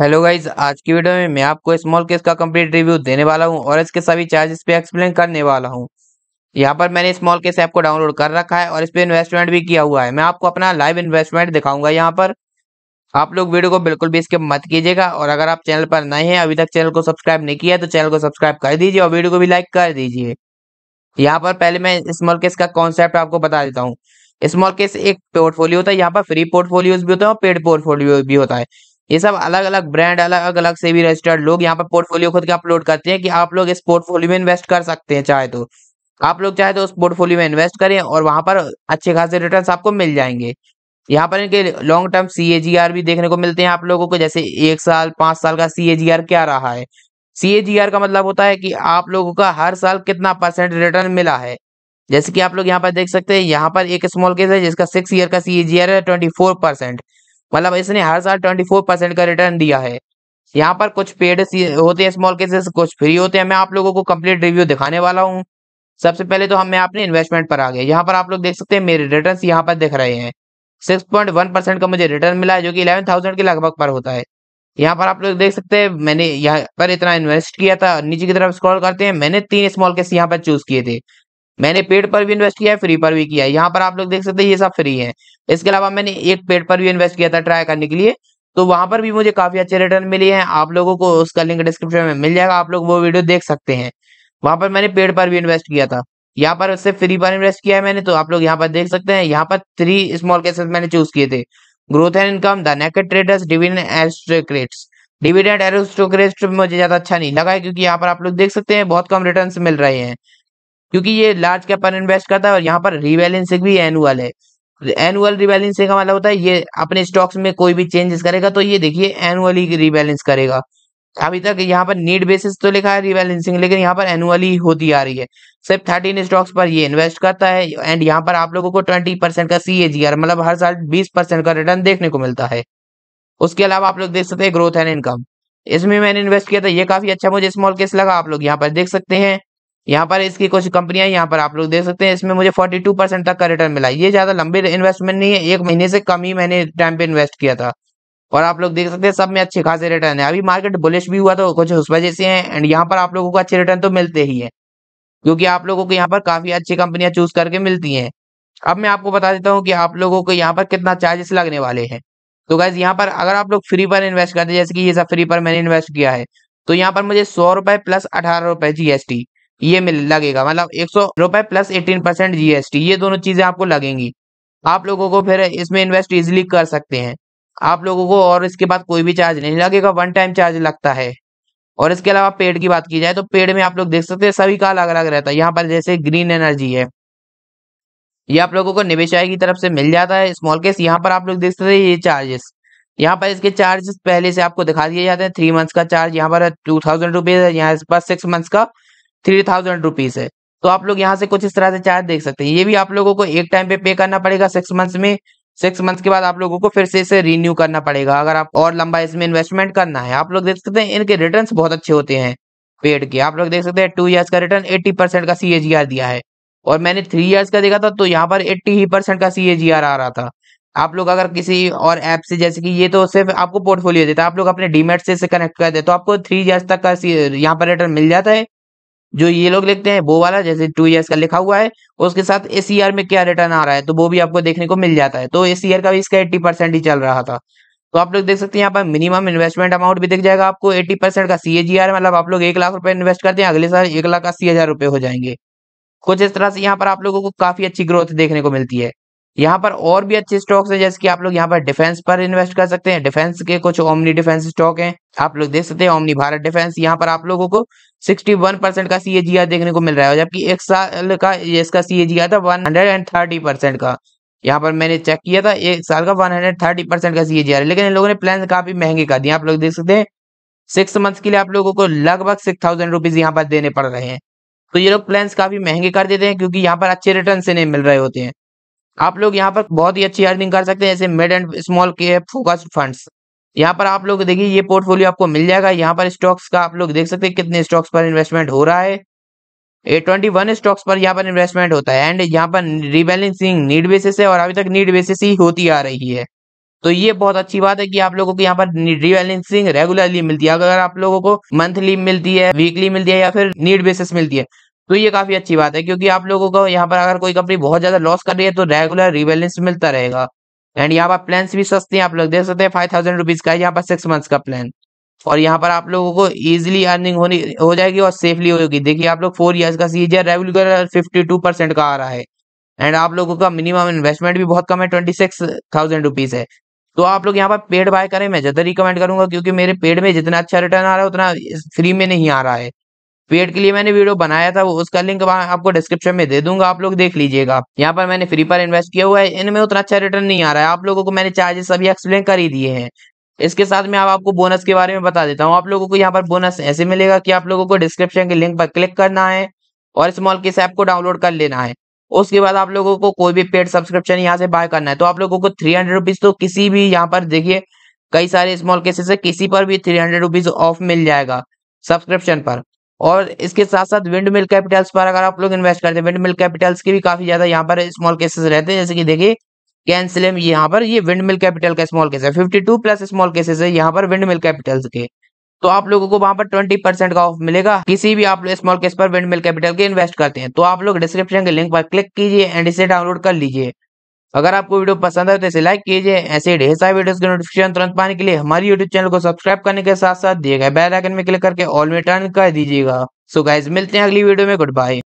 hello guys आज की video में मैं आपको स्मॉल केस का कंप्लीट रिव्यू देने वाला हूं और इसके सभी चार्जेस पे एक्सप्लेन करने वाला हूं यहां पर मैंने स्मॉल केस ऐप को डाउनलोड कर रखा है और इस पर इन्वेस्टमेंट भी किया हुआ है मैं आपको अपना लाइव इन्वेस्टमेंट दिखाऊंगा यहां पर आप लोग वीडियो को बिल्कुल भी इसके मत कीजिएगा और अगर आप चैनल पर नए हैं अभी तक चैनल को सब्सक्राइब नहीं किया तो चैनल को सब्सक्राइब कर दीजिए और वीडियो को भी लाइक कर दीजिए यहाँ पर पहले मैं स्मॉल केस का कॉन्सेप्ट आपको बता देता हूँ स्मॉल केस एक पोर्टफोलियो होता है यहाँ पर फ्री पोर्टफोलियोज भी होता है और पेड पोर्टफोलियो भी होता है ये सब अलग अलग ब्रांड अलग अलग से भी रजिस्टर्ड लोग यहाँ पर पोर्टफोलियो खुद के अपलोड करते हैं कि आप लोग इस पोर्टफोलियो में इन्वेस्ट कर सकते हैं चाहे तो आप लोग चाहे तो उस पोर्टफोलियो में इन्वेस्ट करें और वहां पर अच्छे खासे रिटर्न आपको मिल जाएंगे यहाँ पर इनके लॉन्ग टर्म सी भी देखने को मिलते हैं आप लोगों को जैसे एक साल पांच साल का सी क्या रहा है सी का मतलब होता है कि आप लोगों का हर साल कितना परसेंट रिटर्न मिला है जैसे कि आप लोग यहाँ पर देख सकते हैं यहाँ पर एक स्मॉल केस है जिसका सिक्स ईयर का सी है ट्वेंटी फोर परसेंट मतलब इसने हर साल ट्वेंटी फोर परसेंट का रिटर्न दिया है यहाँ पर कुछ पेड होते हैं स्मॉल केसेस कुछ फ्री होते हैं मैं आप लोगों को कंप्लीट रिव्यू दिखाने वाला हूँ सबसे पहले तो हम मैं अपने इन्वेस्टमेंट पर आ गए यहाँ पर आप लोग देख सकते हैं मेरे रिटर्न यहाँ पर दिख रहे हैं सिक्स पॉइंट वन परसेंट का मुझे रिटर्न मिला है जो कि इलेवन थाउजेंड के लगभग पर होता है यहाँ पर आप लोग देख सकते हैं मैंने यहाँ पर इतना इन्वेस्ट किया था नीचे की तरफ स्क्रॉल करते हैं मैंने तीन स्मॉल केस यहाँ पर चूज किए थे मैंने पेड पर भी इन्वेस्ट किया है फ्री पर भी किया है यहाँ पर आप लोग देख सकते हैं ये सब फ्री है इसके अलावा मैंने एक पेड पर भी इन्वेस्ट किया था ट्राई करने के लिए तो वहां पर भी मुझे काफी अच्छे रिटर्न मिले हैं आप लोगों को उसका लिंक डिस्क्रिप्शन में मिल जाएगा आप लोग वो वीडियो देख सकते हैं वहां पर मैंने पेड पर भी इन्वेस्ट किया था यहाँ पर उससे फ्री पर इन्वेस्ट किया है मैंने तो आप लोग यहाँ पर देख सकते हैं यहाँ पर थ्री स्मॉल केसेस मैंने चूज किए थे growth and income the naked traders dividend aristocrats dividend aristocrats मुझे ज्यादा अच्छा नहीं लगा क्योंकि यहाँ पर आप लोग देख सकते हैं बहुत कम रिटर्न मिल रहे हैं क्योंकि ये लार्ज कैप पर इन्वेस्ट करता है और यहाँ पर रिबैलेंसिंग भी एनुअल है एनुअल रिबैलेंसिंग का मतलब होता है ये अपने स्टॉक्स में कोई भी चेंजेस करेगा तो ये देखिए एनुअली रिबैलेंस करेगा अभी तक यहाँ पर नीड बेसिस तो लिखा है रिबैलेंसिंग लेकिन यहाँ पर एनुअली होती आ रही है सिर्फ थर्टीन स्टॉक्स पर ये इन्वेस्ट करता है एंड यहाँ पर आप लोगों को ट्वेंटी परसेंट का सी मतलब हर साल बीस परसेंट का रिटर्न देखने को मिलता है उसके अलावा आप लोग देख सकते हैं ग्रोथ एंड इनकम इसमें मैंने इन्वेस्ट किया था ये काफी अच्छा मुझे स्मॉल केस लगा आप लोग यहाँ पर देख सकते हैं यहाँ पर इसकी कुछ कंपनियां यहाँ पर आप लोग देख सकते हैं इसमें मुझे 42 परसेंट तक का रिटर्न मिला ये ज्यादा लंबे इन्वेस्टमेंट नहीं है एक महीने से कम ही मैंने टाइम पे इन्वेस्ट किया था और आप लोग देख सकते हैं सब में अच्छे खासे रिटर्न है अभी मार्केट बुलिश भी हुआ तो कुछ उस वजह से है एंड यहाँ पर आप लोगों को अच्छे रिटर्न तो मिलते ही है क्योंकि आप लोगों को यहाँ पर काफी अच्छी कंपनियां चूज करके मिलती है अब मैं आपको बता देता हूँ कि आप लोगों को यहाँ पर कितना चार्जेस लगने वाले हैं तो गैस यहाँ पर अगर आप लोग फ्री पर इन्वेस्ट करते हैं जैसे कि ये सब फ्री पर मैंने इन्वेस्ट किया है तो यहाँ पर मुझे सौ रुपए प्लस अठारह रुपए जीएसटी ये मिल लगेगा मतलब एक सौ रुपए प्लस एटीन परसेंट जीएसटी ये दोनों चीजें आपको लगेंगी आप लोगों को फिर इसमें इन्वेस्ट इजिली कर सकते हैं आप लोगों को और इसके बाद कोई भी चार्ज नहीं लगेगा वन टाइम चार्ज लगता है और इसके अलावा पेड़ की बात की जाए तो पेड़ में आप लोग देख सकते हैं सभी का अलग अलग रहता है यहाँ पर जैसे ग्रीन एनर्जी है ये आप लोगों को निवेशाई की तरफ से मिल जाता है स्मॉल केस यहाँ पर आप लोग देख सकते हैं ये चार्जेस यहाँ पर इसके चार्जेस पहले से आपको दिखा दिए जाते हैं थ्री मंथ्स का चार्ज यहाँ पर टू थाउजेंड रुपीज है यहाँ पर सिक्स मंथ्स का थ्री थाउजेंड रुपीज है तो आप लोग यहाँ से कुछ इस तरह से चार्ज देख सकते हैं ये भी आप लोगों को एक टाइम पे पे करना पड़ेगा सिक्स मंथ्स में सिक्स मंथ्स के बाद आप लोगों को फिर से इसे रिन्यू करना पड़ेगा अगर आप और लंबा इसमें इन्वेस्टमेंट करना है आप लोग देख सकते हैं इनके रिटर्न बहुत अच्छे होते हैं पेड के आप लोग देख सकते हैं टू ईयर्स का रिटर्न एट्टी परसेंट का सी दिया है और मैंने थ्री ईयर्स का देखा था तो यहाँ पर एट्टी ही परसेंट का सी आ रहा था आप लोग अगर किसी और ऐप से जैसे कि ये तो सिर्फ आपको पोर्टफोलियो देता है आप लोग अपने डीमेट से कनेक्ट कर दे तो आपको थ्री ईयर्स तक का यहाँ पर रिटर्न मिल जाता है जो ये लोग लिखते हैं वो वाला जैसे टू ईयर्स का लिखा हुआ है उसके साथ इस ईयर में क्या रिटर्न आ रहा है तो वो भी आपको देखने को मिल जाता है तो एस ईयर का भी इसका एट्टी परसेंट ही चल रहा था तो आप लोग देख सकते हैं यहाँ पर मिनिमम इन्वेस्टमेंट अमाउंट भी दिख जाएगा आपको एट्टी परसेंट का सी मतलब आप लोग एक लाख रुपए इन्वेस्ट करते हैं अगले साल एक लाख अस्सी हजार रुपए हो जाएंगे कुछ इस तरह से यहाँ पर आप लोगों को काफी अच्छी ग्रोथ देखने को मिलती है यहाँ पर और भी अच्छे स्टॉक्स है जैसे कि आप लोग यहाँ पर डिफेंस पर इन्वेस्ट कर सकते हैं डिफेंस के कुछ ओमनी डिफेंस स्टॉक हैं आप लोग देख सकते हैं ओमनी भारत डिफेंस यहाँ पर आप लोगों को 61 परसेंट का सीएजीआर देखने को मिल रहा है जबकि एक साल का इसका सीएजीआर था 130 परसेंट का यहाँ पर मैंने चेक किया था एक साल का वन परसेंट का सीएजीआर लेकिन इन लोगों ने प्लान काफी महंगे कर दिए आप लोग देख सकते हैं सिक्स मंथ के लिए आप लोगों को लगभग सिक्स थाउजेंड रुपीज यहाँ पर देने पड़ रहे हैं तो ये लोग प्लान काफी महंगे कर देते हैं क्योंकि यहाँ पर अच्छे रिटर्न से नहीं मिल रहे होते हैं आप लोग यहाँ पर बहुत ही अच्छी अर्निंग कर सकते हैं जैसे मिड एंड स्मॉल के फोकस फंड यहाँ पर आप लोग देखिए ये पोर्टफोलियो आपको मिल जाएगा यहाँ पर स्टॉक्स का आप लोग देख सकते हैं कितने स्टॉक्स पर इन्वेस्टमेंट हो रहा है ए ट्वेंटी वन स्टॉक्स पर यहाँ पर इन्वेस्टमेंट होता है एंड यहाँ पर रिबैलेंसिंग नीड बेसिस है और अभी तक नीड बेसिस ही होती आ रही है तो ये बहुत अच्छी बात है कि आप लोगों को यहाँ पर रिबैलेंसिंग रेगुलरली मिलती है अगर आप लोगों को मंथली मिलती है वीकली मिलती है या फिर नीड बेसिस मिलती है तो ये काफी अच्छी बात है क्योंकि आप लोगों को यहाँ पर अगर कोई कंपनी बहुत ज्यादा लॉस कर रही है तो रेगुलर रिबेलेंस मिलता रहेगा एंड यहाँ पर प्लान भी सस्ते हैं आप लोग देख सकते हैं फाइव थाउजेंड रुपीज का यहाँ पर सिक्स मंथ्स का प्लान और यहाँ पर आप लोगों को इजिली अर्निंग होनी हो जाएगी और सेफली होगी देखिए आप लोग फोर ईयर्स का CAGR regular fifty two percent का आ रहा है एंड आप लोगों का मिनिमम इन्वेस्टमेंट भी बहुत कम है ट्वेंटी सिक्स थाउजेंड रुपीज है तो आप लोग यहाँ पर पेड बाय करें मैं ज्यादा रिकमेंड करूंगा क्योंकि मेरे पेड में जितना अच्छा रिटर्न आ रहा है उतना फ्री में नहीं आ रहा है पेड के लिए मैंने वीडियो बनाया था वो उसका लिंक आपको डिस्क्रिप्शन में दे दूंगा आप लोग देख लीजिएगा यहाँ पर मैंने फ्री पर इन्वेस्ट किया हुआ है इनमें उतना अच्छा रिटर्न नहीं आ रहा है आप लोगों को मैंने चार्जेस अभी एक्सप्लेन कर ही दिए हैं इसके साथ में आपको बोनस के बारे में बता देता हूँ आप लोगों को यहाँ पर बोनस ऐसे मिलेगा कि आप लोगों को डिस्क्रिप्शन के लिंक पर क्लिक करना है और स्मॉल केस ऐप को डाउनलोड कर लेना है उसके बाद आप लोगों को कोई भी पेड सब्सक्रिप्शन यहाँ से बाय करना है तो आप लोगों को थ्री हंड्रेड रुपीज तो किसी भी यहाँ पर देखिए कई सारे स्मॉल केसेस है किसी पर भी थ्री हंड्रेड रुपीज ऑफ मिल जाएगा सब्सक्रिप्शन पर और इसके साथ साथ विंड मिल कैपिटल्स पर अगर आप लोग इन्वेस्ट करते हैं विंड मिल कैपिटल्स के भी काफी ज्यादा यहाँ पर स्मॉल केसेस रहते हैं जैसे कि देखिए कैन यहाँ पर ये विंड मिल कैपिटल का स्मॉल केस है fifty two plus small cases है यहाँ पर विंड मिल कैपिटल्स के तो आप लोगों को वहां पर ट्वेंटी परसेंट का ऑफ मिलेगा किसी भी आप स्मॉल केस पर विंड मिल कैपिटल के इन्वेस्ट करते हैं तो आप लोग डिस्क्रिप्शन के लिंक पर क्लिक कीजिए एंड इसे डाउनलोड कर लीजिए अगर आपको वीडियो पसंद आए तो इसे लाइक कीजिए ऐसे ढेर सारे वीडियोस के नोटिफिकेशन तुरंत पाने के लिए हमारे यूट्यूब चैनल को सब्सक्राइब करने के साथ साथ दिए गए बेल आइकन में क्लिक करके ऑल में टर्न कर दीजिएगा सो गाइज मिलते हैं अगली वीडियो में गुड बाय